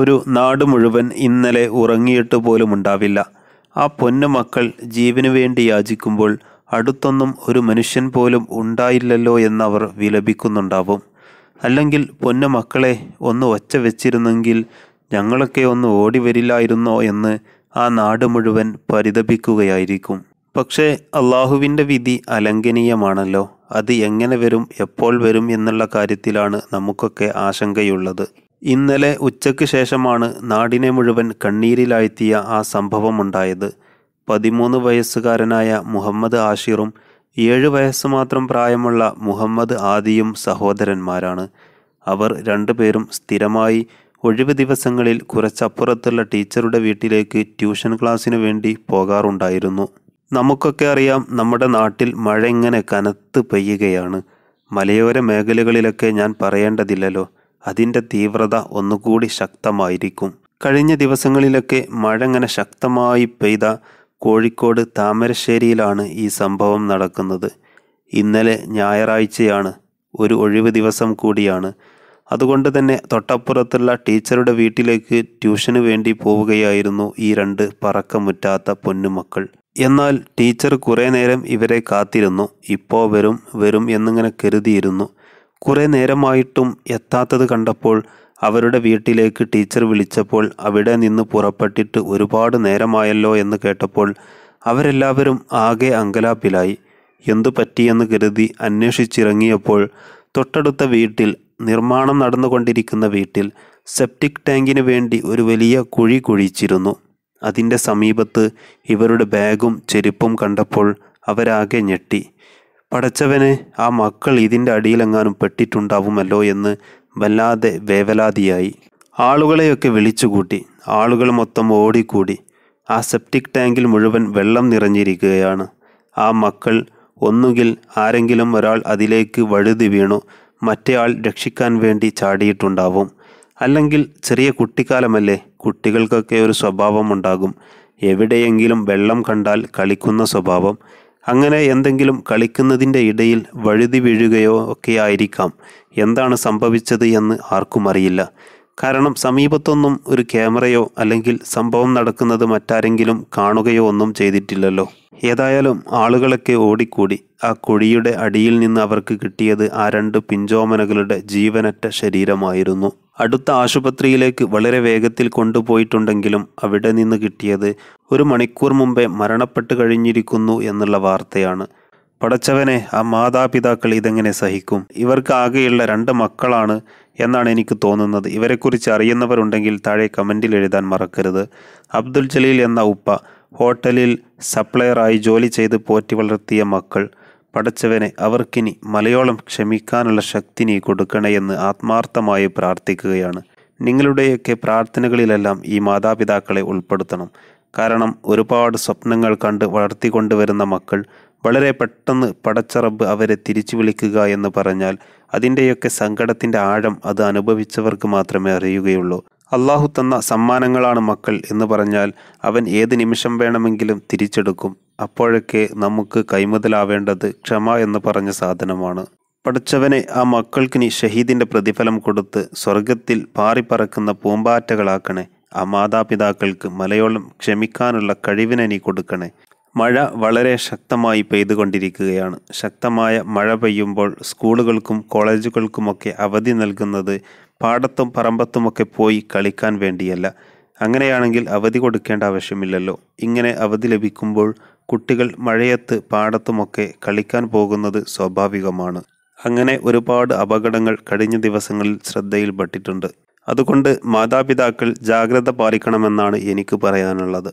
ഒരു നാട് മുഴുവൻ ഇന്നലെ ഉറങ്ങിയിട്ട് ഉണ്ടാവില്ല ആ പൊന്നു മക്കൾ ജീവനു വേണ്ടി യാചിക്കുമ്പോൾ അടുത്തൊന്നും ഒരു മനുഷ്യൻ പോലും ഉണ്ടായില്ലല്ലോ എന്നവർ വിലപിക്കുന്നുണ്ടാവും അല്ലെങ്കിൽ പൊന്നു മക്കളെ ഒന്ന് ഒച്ച വെച്ചിരുന്നെങ്കിൽ ഞങ്ങളൊക്കെ ഒന്ന് ഓടി വരില്ലായിരുന്നോ എന്ന് ആ നാട് മുഴുവൻ പരിതപിക്കുകയായിരിക്കും പക്ഷേ അള്ളാഹുവിൻ്റെ വിധി അലംഘനീയമാണല്ലോ അത് എങ്ങനെ വരും എപ്പോൾ വരും എന്നുള്ള കാര്യത്തിലാണ് നമുക്കൊക്കെ ആശങ്കയുള്ളത് ഇന്നലെ ഉച്ചയ്ക്ക് ശേഷമാണ് നാടിനെ മുഴുവൻ കണ്ണീരിലായെത്തിയ ആ സംഭവമുണ്ടായത് പതിമൂന്ന് വയസ്സുകാരനായ മുഹമ്മദ് ആഷിറും ഏഴ് വയസ്സ് മാത്രം പ്രായമുള്ള മുഹമ്മദ് ആദിയും സഹോദരന്മാരാണ് അവർ രണ്ടുപേരും സ്ഥിരമായി ഒഴിവ് ദിവസങ്ങളിൽ കുറച്ചപ്പുറത്തുള്ള ടീച്ചറുടെ വീട്ടിലേക്ക് ട്യൂഷൻ ക്ലാസ്സിനു വേണ്ടി പോകാറുണ്ടായിരുന്നു നമുക്കൊക്കെ അറിയാം നമ്മുടെ നാട്ടിൽ മഴ ഇങ്ങനെ കനത്ത് പെയ്യുകയാണ് മലയോര മേഖലകളിലൊക്കെ ഞാൻ പറയേണ്ടതില്ലല്ലോ അതിൻ്റെ തീവ്രത ഒന്നുകൂടി ശക്തമായിരിക്കും കഴിഞ്ഞ ദിവസങ്ങളിലൊക്കെ മഴ അങ്ങനെ ശക്തമായി പെയ്ത കോഴിക്കോട് താമരശ്ശേരിയിലാണ് ഈ സംഭവം നടക്കുന്നത് ഇന്നലെ ഞായറാഴ്ചയാണ് ഒരു ഒഴിവ് ദിവസം കൂടിയാണ് അതുകൊണ്ട് തന്നെ തൊട്ടപ്പുറത്തുള്ള ടീച്ചറുടെ വീട്ടിലേക്ക് ട്യൂഷന് വേണ്ടി പോവുകയായിരുന്നു ഈ രണ്ട് പറക്കമുറ്റാത്ത പൊന്നുമക്കൾ എന്നാൽ ടീച്ചർ കുറേ നേരം ഇവരെ കാത്തിരുന്നു ഇപ്പോൾ വരും വരും എന്നിങ്ങനെ കരുതിയിരുന്നു കുറേ നേരമായിട്ടും എത്താത്തത് കണ്ടപ്പോൾ അവരുടെ വീട്ടിലേക്ക് ടീച്ചർ വിളിച്ചപ്പോൾ അവിടെ നിന്ന് പുറപ്പെട്ടിട്ട് ഒരുപാട് നേരമായല്ലോ എന്ന് കേട്ടപ്പോൾ അവരെല്ലാവരും ആകെ അങ്കലാപ്പിലായി എന്തു പറ്റിയെന്ന് കരുതി അന്വേഷിച്ചിറങ്ങിയപ്പോൾ തൊട്ടടുത്ത വീട്ടിൽ നിർമ്മാണം നടന്നുകൊണ്ടിരിക്കുന്ന വീട്ടിൽ സെപ്റ്റിക് ടാങ്കിന് വേണ്ടി ഒരു വലിയ കുഴി കുഴിച്ചിരുന്നു അതിൻ്റെ സമീപത്ത് ഇവരുടെ ബാഗും ചെരുപ്പും കണ്ടപ്പോൾ അവരാകെ ഞെട്ടി പടച്ചവനെ ആ മക്കൾ ഇതിൻ്റെ അടിയിലെങ്ങാനും പെട്ടിട്ടുണ്ടാവുമല്ലോ എന്ന് വല്ലാതെ വേവലാതിയായി ആളുകളെയൊക്കെ വിളിച്ചുകൂട്ടി ആളുകൾ മൊത്തം ഓടിക്കൂടി ആ സെപ്റ്റിക് ടാങ്കിൽ മുഴുവൻ വെള്ളം നിറഞ്ഞിരിക്കുകയാണ് ആ മക്കൾ ഒന്നുകിൽ ആരെങ്കിലും ഒരാൾ അതിലേക്ക് വഴുതി വീണു ആൾ രക്ഷിക്കാൻ വേണ്ടി ചാടിയിട്ടുണ്ടാവും അല്ലെങ്കിൽ ചെറിയ കുട്ടിക്കാലമല്ലേ കുട്ടികൾക്കൊക്കെ ഒരു സ്വഭാവമുണ്ടാകും എവിടെയെങ്കിലും വെള്ളം കണ്ടാൽ കളിക്കുന്ന സ്വഭാവം അങ്ങനെ എന്തെങ്കിലും കളിക്കുന്നതിൻ്റെ ഇടയിൽ വഴുതി വീഴുകയോ ആയിരിക്കാം എന്താണ് സംഭവിച്ചത് എന്ന് ആർക്കും അറിയില്ല കാരണം സമീപത്തൊന്നും ഒരു ക്യാമറയോ അല്ലെങ്കിൽ സംഭവം നടക്കുന്നത് മറ്റാരെങ്കിലും കാണുകയോ ഒന്നും ചെയ്തിട്ടില്ലല്ലോ ഏതായാലും ആളുകളൊക്കെ ഓടിക്കൂടി ആ കുഴിയുടെ അടിയിൽ നിന്ന് അവർക്ക് കിട്ടിയത് ആ രണ്ട് പിഞ്ചോമനകളുടെ ജീവനറ്റ ശരീരമായിരുന്നു അടുത്ത ആശുപത്രിയിലേക്ക് വളരെ വേഗത്തിൽ കൊണ്ടുപോയിട്ടുണ്ടെങ്കിലും അവിടെ നിന്ന് കിട്ടിയത് ഒരു മണിക്കൂർ മുമ്പേ മരണപ്പെട്ട് കഴിഞ്ഞിരിക്കുന്നു എന്നുള്ള വാർത്തയാണ് പടച്ചവനെ ആ മാതാപിതാക്കൾ ഇതെങ്ങനെ സഹിക്കും ഇവർക്ക് ആകെയുള്ള രണ്ട് മക്കളാണ് എന്നാണ് എനിക്ക് തോന്നുന്നത് ഇവരെക്കുറിച്ച് അറിയുന്നവരുണ്ടെങ്കിൽ താഴെ കമൻറ്റിൽ എഴുതാൻ മറക്കരുത് അബ്ദുൽ ജലീൽ എന്ന ഉപ്പ ഹോട്ടലിൽ സപ്ലയറായി ജോലി ചെയ്ത് പോറ്റി വളർത്തിയ മക്കൾ പടച്ചവനെ അവർക്കിനി മലയോളം ക്ഷമിക്കാനുള്ള ശക്തി നീ കൊടുക്കണേയെന്ന് ആത്മാർത്ഥമായി പ്രാർത്ഥിക്കുകയാണ് നിങ്ങളുടെയൊക്കെ പ്രാർത്ഥനകളിലെല്ലാം ഈ മാതാപിതാക്കളെ ഉൾപ്പെടുത്തണം കാരണം ഒരുപാട് സ്വപ്നങ്ങൾ കണ്ട് വളർത്തിക്കൊണ്ടുവരുന്ന മക്കൾ വളരെ പെട്ടെന്ന് പടച്ചറബ് അവരെ തിരിച്ചു വിളിക്കുക എന്ന് പറഞ്ഞാൽ അതിൻ്റെയൊക്കെ സങ്കടത്തിൻ്റെ ആഴം അത് അനുഭവിച്ചവർക്ക് മാത്രമേ അറിയുകയുള്ളൂ അള്ളാഹു തന്ന സമ്മാനങ്ങളാണ് മക്കൾ എന്ന് പറഞ്ഞാൽ അവൻ ഏത് നിമിഷം വേണമെങ്കിലും തിരിച്ചെടുക്കും അപ്പോഴൊക്കെ നമുക്ക് കൈമുതലാവേണ്ടത് ക്ഷമ എന്ന് പറഞ്ഞ സാധനമാണ് പഠിച്ചവനെ ആ മക്കൾക്കിനി ഷഹീദിൻ്റെ പ്രതിഫലം കൊടുത്ത് സ്വർഗത്തിൽ പാറിപ്പറക്കുന്ന പൂമ്പാറ്റകളാക്കണേ ആ മാതാപിതാക്കൾക്ക് മലയോളം ക്ഷമിക്കാനുള്ള കഴിവിനെ നീ കൊടുക്കണേ മഴ വളരെ ശക്തമായി പെയ്തുകൊണ്ടിരിക്കുകയാണ് ശക്തമായ മഴ പെയ്യുമ്പോൾ സ്കൂളുകൾക്കും കോളേജുകൾക്കുമൊക്കെ അവധി നൽകുന്നത് പാടത്തും പറമ്പത്തുമൊക്കെ പോയി കളിക്കാൻ വേണ്ടിയല്ല അങ്ങനെയാണെങ്കിൽ അവധി കൊടുക്കേണ്ട ആവശ്യമില്ലല്ലോ ഇങ്ങനെ അവധി ലഭിക്കുമ്പോൾ കുട്ടികൾ മഴയത്ത് പാടത്തുമൊക്കെ കളിക്കാൻ പോകുന്നത് സ്വാഭാവികമാണ് അങ്ങനെ ഒരുപാട് അപകടങ്ങൾ കഴിഞ്ഞ ദിവസങ്ങളിൽ ശ്രദ്ധയിൽപ്പെട്ടിട്ടുണ്ട് അതുകൊണ്ട് മാതാപിതാക്കൾ ജാഗ്രത പാലിക്കണമെന്നാണ് എനിക്ക് പറയാനുള്ളത്